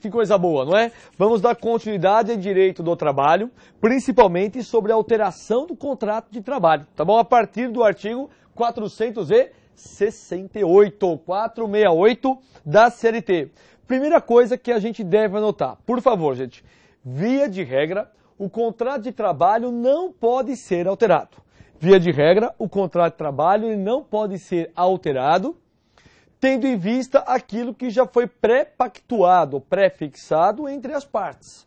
Que coisa boa, não é? Vamos dar continuidade ao direito do trabalho, principalmente sobre a alteração do contrato de trabalho, tá bom? A partir do artigo 468, 468 da CLT. Primeira coisa que a gente deve anotar, por favor, gente, via de regra, o contrato de trabalho não pode ser alterado. Via de regra, o contrato de trabalho não pode ser alterado tendo em vista aquilo que já foi pré-pactuado, pré-fixado entre as partes.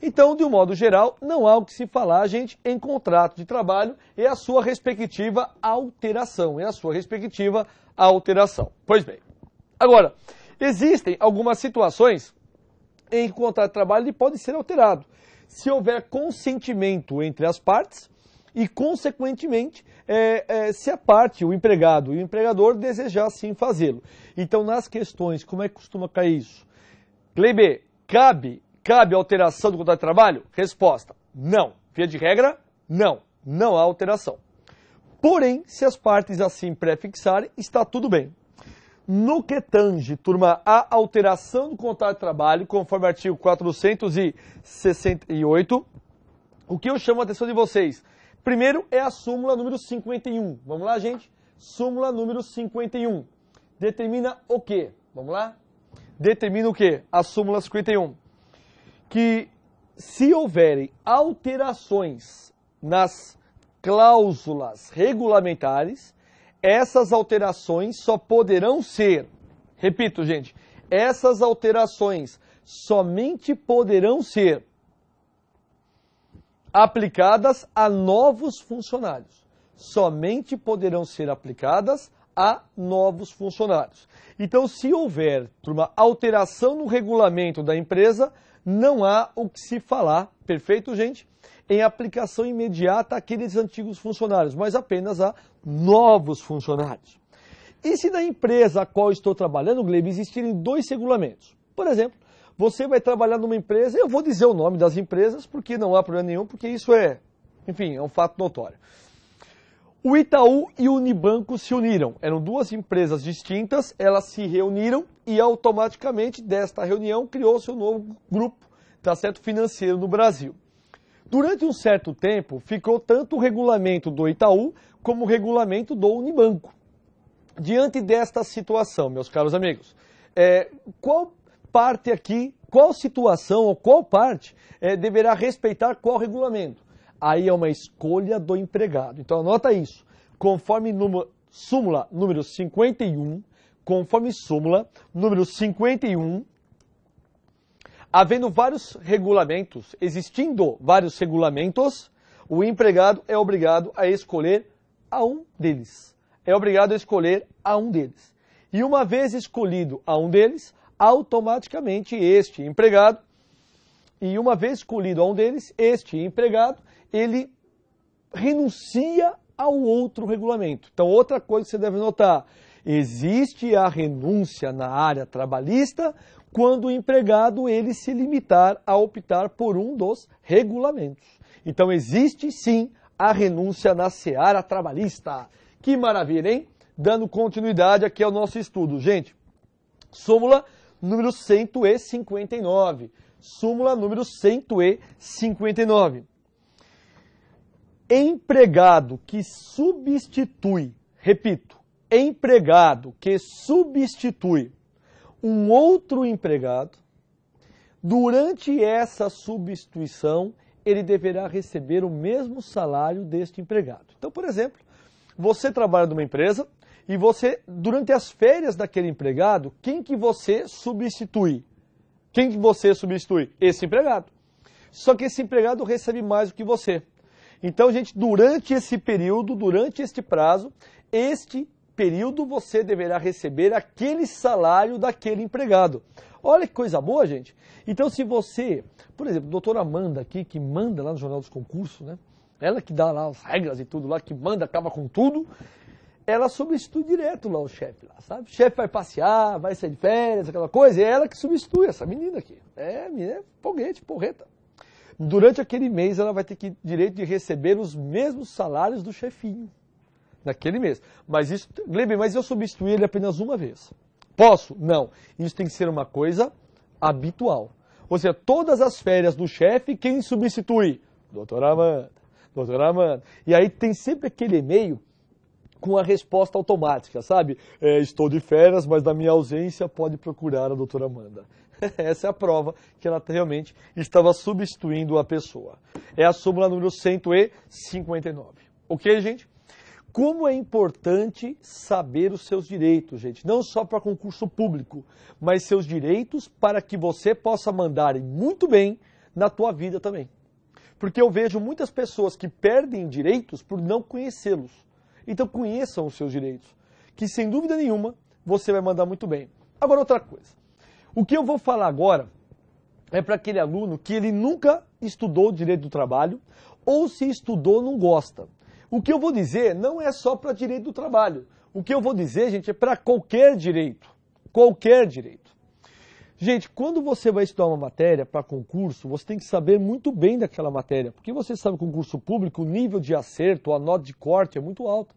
Então, de um modo geral, não há o que se falar, gente, em contrato de trabalho e a sua respectiva alteração, e a sua respectiva alteração. Pois bem, agora, existem algumas situações em contrato de trabalho que podem ser alterado. Se houver consentimento entre as partes, e, consequentemente, é, é, se a parte, o empregado e o empregador desejar sim fazê-lo. Então, nas questões, como é que costuma cair isso? Kleber, cabe, cabe alteração do contrato de trabalho? Resposta, não. Via de regra, não. Não há alteração. Porém, se as partes assim prefixarem, está tudo bem. No que tange, turma, a alteração do contrato de trabalho, conforme o artigo 468, o que eu chamo a atenção de vocês? Primeiro é a súmula número 51. Vamos lá, gente? Súmula número 51. Determina o quê? Vamos lá? Determina o quê? A súmula 51. Que se houverem alterações nas cláusulas regulamentares, essas alterações só poderão ser, repito, gente, essas alterações somente poderão ser aplicadas a novos funcionários. Somente poderão ser aplicadas a novos funcionários. Então, se houver uma alteração no regulamento da empresa, não há o que se falar, perfeito, gente? Em aplicação imediata àqueles antigos funcionários, mas apenas a novos funcionários. E se na empresa a qual estou trabalhando, Glebe, existirem dois regulamentos? Por exemplo, você vai trabalhar numa empresa, eu vou dizer o nome das empresas porque não há problema nenhum, porque isso é, enfim, é um fato notório. O Itaú e o Unibanco se uniram. Eram duas empresas distintas, elas se reuniram e automaticamente desta reunião criou-se um novo grupo, tá certo, financeiro no Brasil. Durante um certo tempo, ficou tanto o regulamento do Itaú como o regulamento do Unibanco. Diante desta situação, meus caros amigos, é, qual parte aqui, qual situação ou qual parte é, deverá respeitar qual regulamento. Aí é uma escolha do empregado. Então anota isso. Conforme número, súmula número 51, conforme súmula número 51, havendo vários regulamentos, existindo vários regulamentos, o empregado é obrigado a escolher a um deles. É obrigado a escolher a um deles. E uma vez escolhido a um deles, automaticamente este empregado, e uma vez escolhido a um deles, este empregado, ele renuncia ao outro regulamento. Então, outra coisa que você deve notar: existe a renúncia na área trabalhista quando o empregado ele se limitar a optar por um dos regulamentos. Então, existe sim a renúncia na seara trabalhista. Que maravilha, hein? Dando continuidade aqui ao nosso estudo. Gente, súmula número 159. Súmula número 159. Empregado que substitui, repito, empregado que substitui um outro empregado, durante essa substituição, ele deverá receber o mesmo salário deste empregado. Então, por exemplo, você trabalha numa empresa, e você, durante as férias daquele empregado, quem que você substitui? Quem que você substitui? Esse empregado. Só que esse empregado recebe mais do que você. Então, gente, durante esse período, durante este prazo, este período você deverá receber aquele salário daquele empregado. Olha que coisa boa, gente. Então, se você, por exemplo, a doutora Amanda aqui, que manda lá no Jornal dos Concursos, né? Ela que dá lá as regras e tudo lá, que manda, acaba com tudo ela substitui direto lá o chefe lá, sabe? O chefe vai passear, vai sair de férias, aquela coisa, e é ela que substitui essa menina aqui. É, menina, é foguete, porreta. Durante aquele mês ela vai ter que direito de receber os mesmos salários do chefinho. Naquele mês. Mas isso, lembre, mas eu substituí ele apenas uma vez. Posso? Não. Isso tem que ser uma coisa habitual. Ou seja, todas as férias do chefe, quem substitui? Doutora Amanda. Doutora Amanda. E aí tem sempre aquele e-mail com a resposta automática, sabe? É, estou de férias, mas na minha ausência pode procurar a doutora Amanda. Essa é a prova que ela realmente estava substituindo a pessoa. É a súmula número 159. Ok, gente? Como é importante saber os seus direitos, gente, não só para concurso público, mas seus direitos para que você possa mandar muito bem na tua vida também. Porque eu vejo muitas pessoas que perdem direitos por não conhecê-los. Então conheçam os seus direitos, que sem dúvida nenhuma você vai mandar muito bem. Agora outra coisa. O que eu vou falar agora é para aquele aluno que ele nunca estudou direito do trabalho ou se estudou não gosta. O que eu vou dizer não é só para direito do trabalho. O que eu vou dizer, gente, é para qualquer direito. Qualquer direito. Gente, quando você vai estudar uma matéria para concurso, você tem que saber muito bem daquela matéria, porque você sabe que concurso público, o nível de acerto, a nota de corte é muito alto.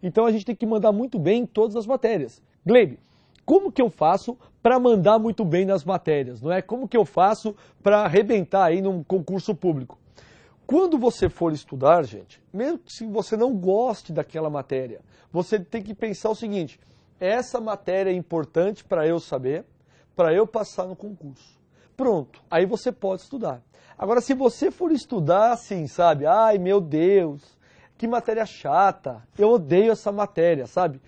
Então a gente tem que mandar muito bem em todas as matérias. Glebe, como que eu faço para mandar muito bem nas matérias, não é? Como que eu faço para arrebentar aí num concurso público? Quando você for estudar, gente, mesmo se você não goste daquela matéria, você tem que pensar o seguinte: essa matéria é importante para eu saber para eu passar no concurso. Pronto, aí você pode estudar. Agora, se você for estudar assim, sabe? Ai, meu Deus, que matéria chata, eu odeio essa matéria, sabe?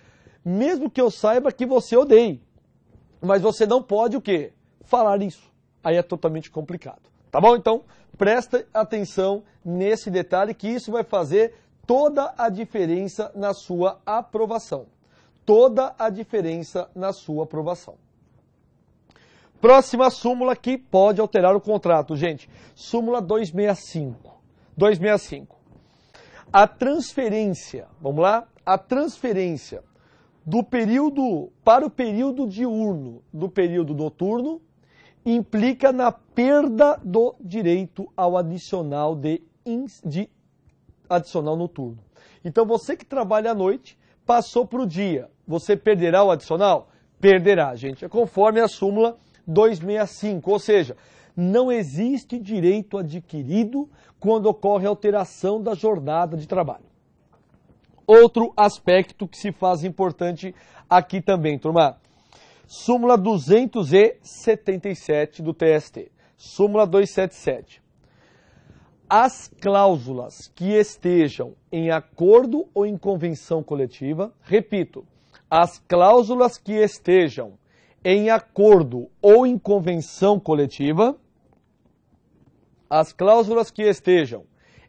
Mesmo que eu saiba que você odeie, mas você não pode o quê? Falar isso. Aí é totalmente complicado. Tá bom? Então, presta atenção nesse detalhe que isso vai fazer toda a diferença na sua aprovação. Toda a diferença na sua aprovação. Próxima súmula que pode alterar o contrato, gente. Súmula 265. 265. A transferência, vamos lá? A transferência do período para o período diurno, do período noturno, implica na perda do direito ao adicional de, de adicional noturno. Então você que trabalha à noite passou para o dia, você perderá o adicional? Perderá, gente. É conforme a súmula 265, ou seja, não existe direito adquirido quando ocorre alteração da jornada de trabalho. Outro aspecto que se faz importante aqui também, turma. Súmula 277 do TST. Súmula 277. As cláusulas que estejam em acordo ou em convenção coletiva, repito, as cláusulas que estejam em acordo ou em convenção coletiva, as cláusulas que estejam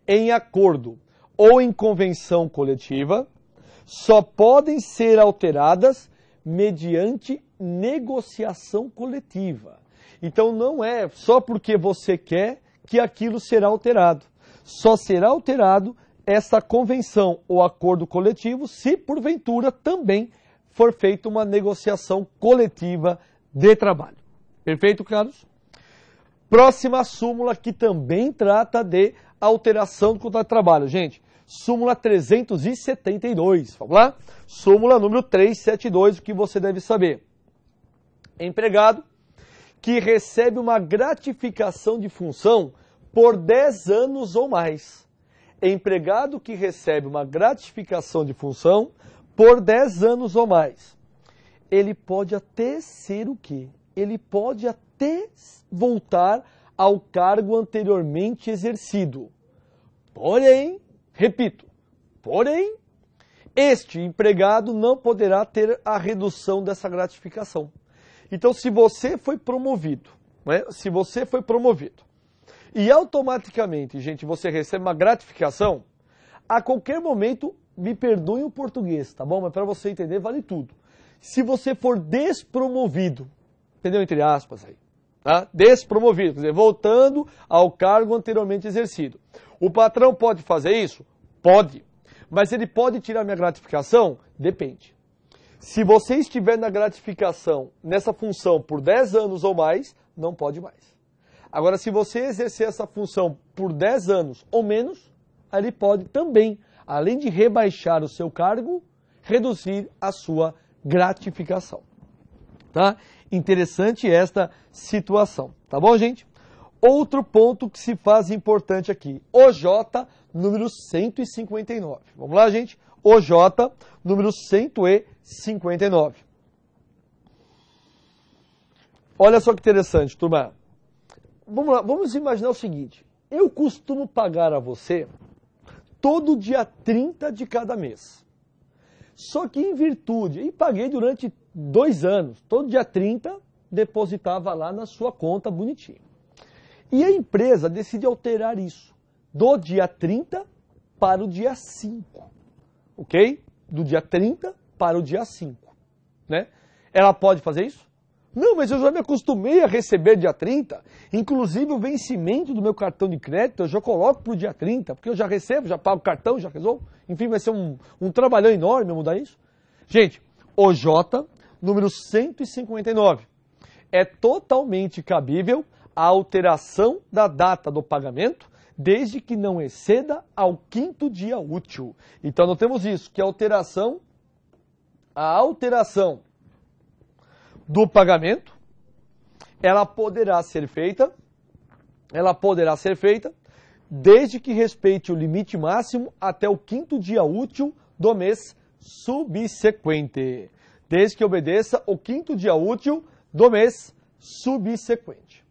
em acordo ou em convenção coletiva só podem ser alteradas mediante negociação coletiva. Então não é só porque você quer que aquilo será alterado. Só será alterado essa convenção ou acordo coletivo se porventura também for feita uma negociação coletiva de trabalho. Perfeito, Carlos? Próxima súmula que também trata de alteração do contrato de trabalho. Gente, súmula 372, vamos lá? Súmula número 372, o que você deve saber. Empregado que recebe uma gratificação de função por 10 anos ou mais. Empregado que recebe uma gratificação de função por 10 anos ou mais, ele pode até ser o quê? Ele pode até voltar ao cargo anteriormente exercido. Porém, repito, porém, este empregado não poderá ter a redução dessa gratificação. Então, se você foi promovido, né? se você foi promovido e automaticamente, gente, você recebe uma gratificação, a qualquer momento me perdoem o português, tá bom? Mas para você entender, vale tudo. Se você for despromovido, entendeu? Entre aspas aí. Tá? Despromovido, quer dizer, voltando ao cargo anteriormente exercido. O patrão pode fazer isso? Pode. Mas ele pode tirar minha gratificação? Depende. Se você estiver na gratificação, nessa função, por 10 anos ou mais, não pode mais. Agora, se você exercer essa função por 10 anos ou menos, ele pode também além de rebaixar o seu cargo, reduzir a sua gratificação. Tá? Interessante esta situação, tá bom, gente? Outro ponto que se faz importante aqui, OJ número 159. Vamos lá, gente? OJ número 159. Olha só que interessante, turma. Vamos lá, vamos imaginar o seguinte: eu costumo pagar a você todo dia 30 de cada mês. Só que em virtude, e paguei durante dois anos, todo dia 30, depositava lá na sua conta bonitinho. E a empresa decide alterar isso, do dia 30 para o dia 5, ok? Do dia 30 para o dia 5, né? Ela pode fazer isso? Não, mas eu já me acostumei a receber dia 30. Inclusive o vencimento do meu cartão de crédito eu já coloco para o dia 30, porque eu já recebo, já pago o cartão, já resolvo. Enfim, vai ser um, um trabalhão enorme mudar isso. Gente, OJ, número 159. É totalmente cabível a alteração da data do pagamento, desde que não exceda ao quinto dia útil. Então, notemos isso, que a é alteração, a alteração do pagamento, ela poderá ser feita, ela poderá ser feita desde que respeite o limite máximo até o quinto dia útil do mês subsequente. Desde que obedeça o quinto dia útil do mês subsequente.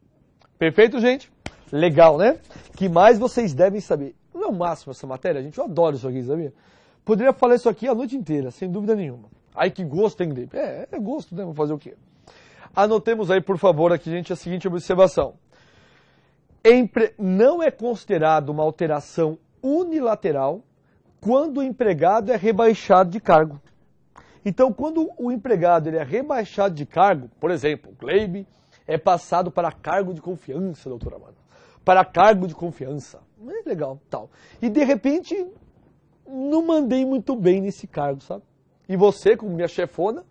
Perfeito, gente? Legal, né? que mais vocês devem saber? Não é o máximo essa matéria, A gente. adora isso aqui, sabia? Poderia falar isso aqui a noite inteira, sem dúvida nenhuma. Ai, que gosto tem gripe. É, é gosto, né? Vou fazer o quê? Anotemos aí, por favor, aqui, gente, a seguinte observação. Empre... Não é considerado uma alteração unilateral quando o empregado é rebaixado de cargo. Então, quando o empregado ele é rebaixado de cargo, por exemplo, o Gleib é passado para cargo de confiança, doutora Amanda. Para cargo de confiança. É legal, tal. E de repente, não mandei muito bem nesse cargo, sabe? e você, como minha chefona,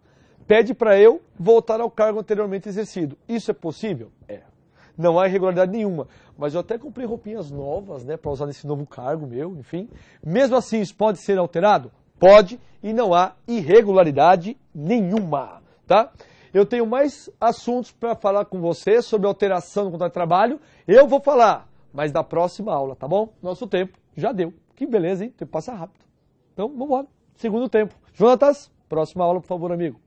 pede para eu voltar ao cargo anteriormente exercido. Isso é possível? É. Não há irregularidade nenhuma. Mas eu até comprei roupinhas novas, né, para usar nesse novo cargo meu, enfim. Mesmo assim, isso pode ser alterado? Pode, e não há irregularidade nenhuma, tá? Eu tenho mais assuntos para falar com você sobre alteração do contrato de trabalho. Eu vou falar, mas da próxima aula, tá bom? Nosso tempo já deu. Que beleza, hein? O tempo passa rápido. Então, vamos embora. Segundo tempo. Jonatas, próxima aula, por favor, amigo.